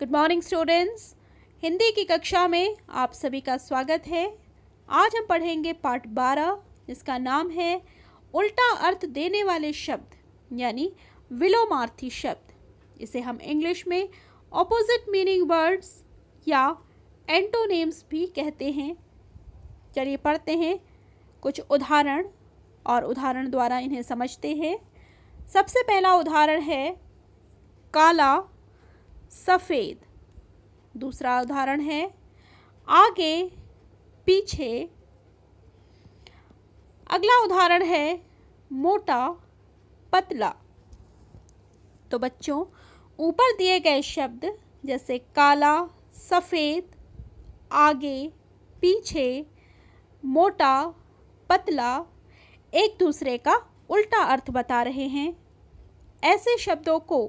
good morning students Hindi की कक्षा में आप सभी का स्वागत है आज हम पढ़ेंगे पार्ट बारह जिसका नाम है उल्टा अर्थ देने वाले शब्द यानी विलोमार्थी शब्द इसे हम इंग्लिश में ऑपोजिट मीनिंग वर्ड्स या एंटोनेम्स भी कहते हैं चलिए पढ़ते हैं कुछ उदाहरण और उदाहरण द्वारा इन्हें समझते हैं सबसे पहला उदाहरण है काला सफ़ेद दूसरा उदाहरण है आगे पीछे अगला उदाहरण है मोटा पतला तो बच्चों ऊपर दिए गए शब्द जैसे काला सफ़ेद आगे पीछे मोटा पतला एक दूसरे का उल्टा अर्थ बता रहे हैं ऐसे शब्दों को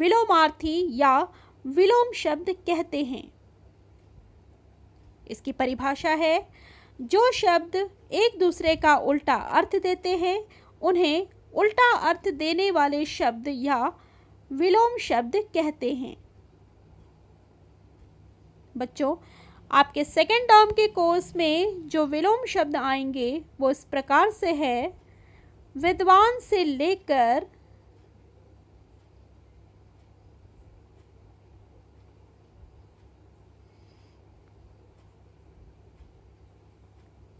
विलोमार्थी या विलोम शब्द कहते हैं इसकी परिभाषा है जो शब्द एक दूसरे का उल्टा अर्थ देते हैं उन्हें उल्टा अर्थ देने वाले शब्द या विलोम शब्द कहते हैं बच्चों आपके सेकेंड टर्म के कोर्स में जो विलोम शब्द आएंगे वो इस प्रकार से है विद्वान से लेकर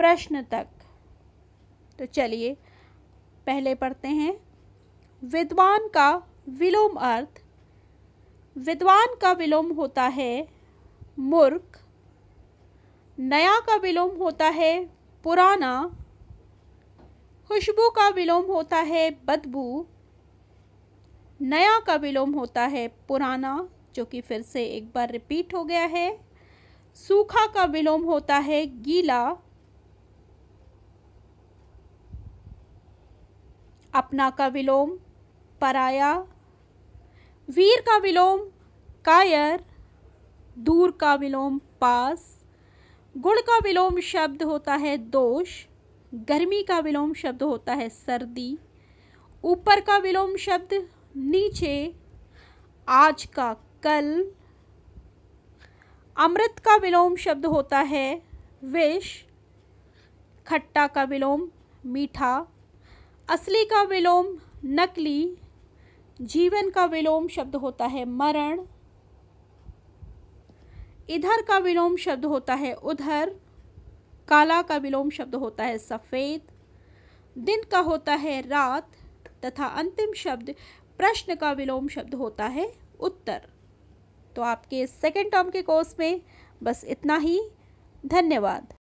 प्रश्न तक तो चलिए पहले पढ़ते हैं विद्वान का विलोम अर्थ विद्वान का विलोम होता है मूर्ख नया का विलोम होता है पुराना खुशबू का विलोम होता है बदबू नया का विलोम होता है पुराना जो कि फिर से एक बार रिपीट हो गया है सूखा का विलोम होता है गीला अपना का विलोम पराया वीर का विलोम कायर दूर का विलोम पास गुण का विलोम शब्द होता है दोष गर्मी का विलोम शब्द होता है सर्दी ऊपर का विलोम शब्द नीचे आज का कल अमृत का विलोम शब्द होता है विष खट्टा का विलोम मीठा असली का विलोम नकली जीवन का विलोम शब्द होता है मरण इधर का विलोम शब्द होता है उधर काला का विलोम शब्द होता है सफ़ेद दिन का होता है रात तथा अंतिम शब्द प्रश्न का विलोम शब्द होता है उत्तर तो आपके सेकेंड टर्म के कोर्स में बस इतना ही धन्यवाद